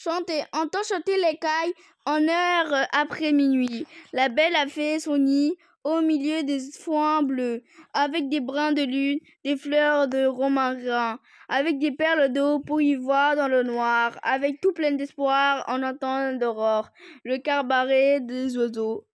chanter, entend chanter l'écaille en heure après minuit. La belle a fait son nid au milieu des foins bleus, avec des brins de lune, des fleurs de romarin, avec des perles d'eau pour y voir dans le noir, avec tout plein d'espoir en entendant d'aurore, le carbaret des oiseaux.